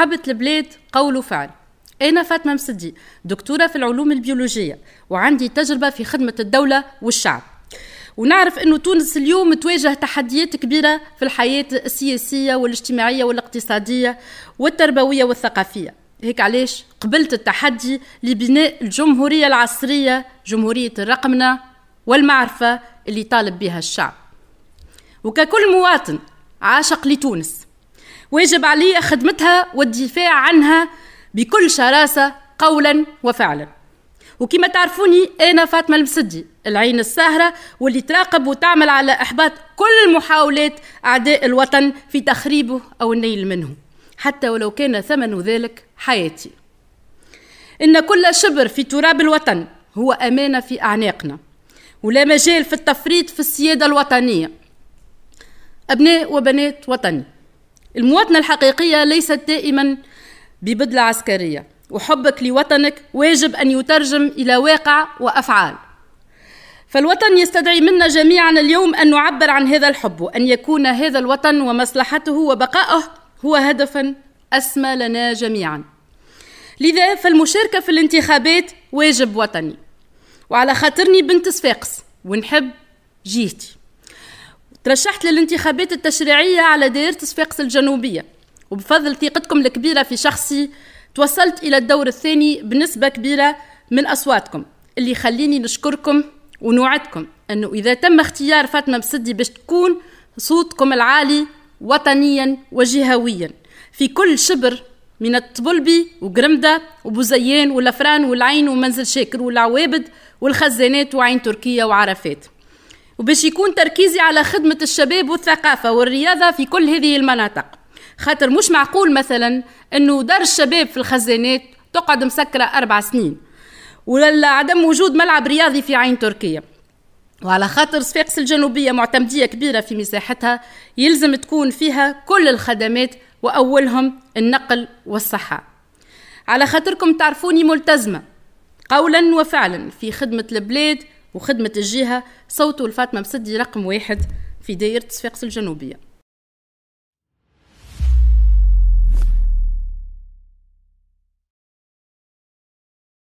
محبة البلاد قول وفعل أنا فاطمة مسدي دكتورة في العلوم البيولوجية وعندي تجربة في خدمة الدولة والشعب ونعرف أنه تونس اليوم تواجه تحديات كبيرة في الحياة السياسية والاجتماعية والاقتصادية والتربوية والثقافية هيك علاش قبلت التحدي لبناء الجمهورية العصرية جمهورية الرقمنة والمعرفة اللي طالب بها الشعب وككل مواطن عاشق لتونس واجب عليه خدمتها والدفاع عنها بكل شراسة قولا وفعلا وكما تعرفوني أنا فاطمة المسدي العين الساهرة واللي تراقب وتعمل على إحباط كل محاولات أعداء الوطن في تخريبه أو النيل منه حتى ولو كان ثمن ذلك حياتي إن كل شبر في تراب الوطن هو أمانة في أعناقنا ولا مجال في التفريط في السيادة الوطنية أبناء وبنات وطني المواطنة الحقيقية ليست دائما ببدلة عسكرية وحبك لوطنك واجب أن يترجم إلى واقع وأفعال فالوطن يستدعي منا جميعا اليوم أن نعبر عن هذا الحب وأن يكون هذا الوطن ومصلحته وبقائه هو هدفا أسمى لنا جميعا لذا فالمشاركة في الانتخابات واجب وطني وعلى خاطرني بنت صفاقس ونحب جيهتي ترشحت للانتخابات التشريعية على دائرة صفاقس الجنوبية وبفضل ثقتكم الكبيرة في شخصي توصلت إلى الدور الثاني بنسبة كبيرة من أصواتكم اللي خليني نشكركم ونوعدكم أنه إذا تم اختيار فاطمة بسدي باش تكون صوتكم العالي وطنيا وجهويا في كل شبر من الطبلبي وقرمدة وبوزيان والأفران والعين ومنزل شاكر والعوابد والخزانات وعين تركيا وعرفات وباش يكون تركيزي على خدمة الشباب والثقافة والرياضة في كل هذه المناطق خاطر مش معقول مثلا أنه دار الشباب في الخزانات تقعد مسكرة أربع سنين ولا عدم وجود ملعب رياضي في عين تركيا وعلى خاطر صفاقس الجنوبية معتمدية كبيرة في مساحتها يلزم تكون فيها كل الخدمات وأولهم النقل والصحة على خاطركم تعرفوني ملتزمة قولا وفعلا في خدمة البلاد وخدمة الجهة صوت الفاطمة مسدي رقم واحد في دائرة صفاقس الجنوبية